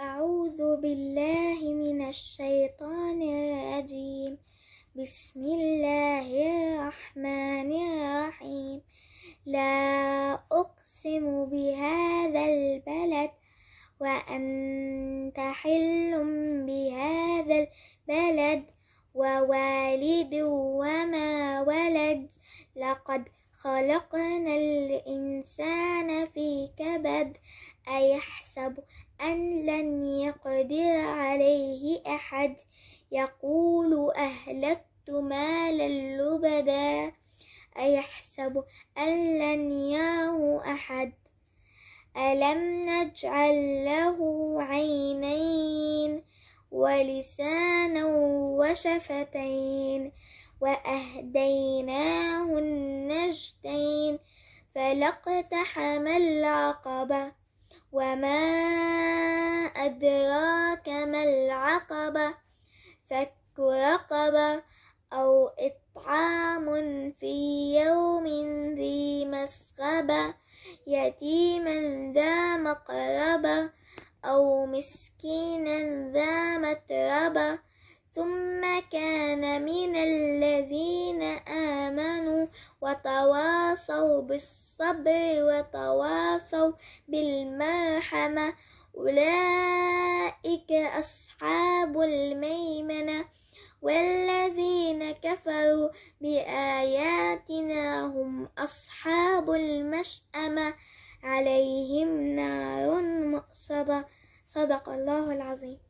أعوذ بالله من الشيطان الرجيم بسم الله الرحمن الرحيم لا أقسم بهذا البلد وأنت حل بهذا البلد ووالد وما ولد لقد خلقنا الإنسان في كبد أيحسب أن لن يقدر عليه أحد يقول أهلكت مالا لبدا أيحسب أن لن يره أحد ألم نجعل له عينين ولسانا وشفتين وأهديناه النجدين فلاقتحم العقبة وما أدراك ما العقبة فك رقبة أو إطعام في يوم ذي مسغبة يتيما ذا مقربة أو مسكينا ذا متربة ثم كان من الذين آمنوا وتواصوا بالصبر وتواصوا بالمرحمة أولئك أصحاب الميمنة والذين كفروا بآياتنا هم أصحاب المشأمة عليهم نار مؤصدة صدق الله العظيم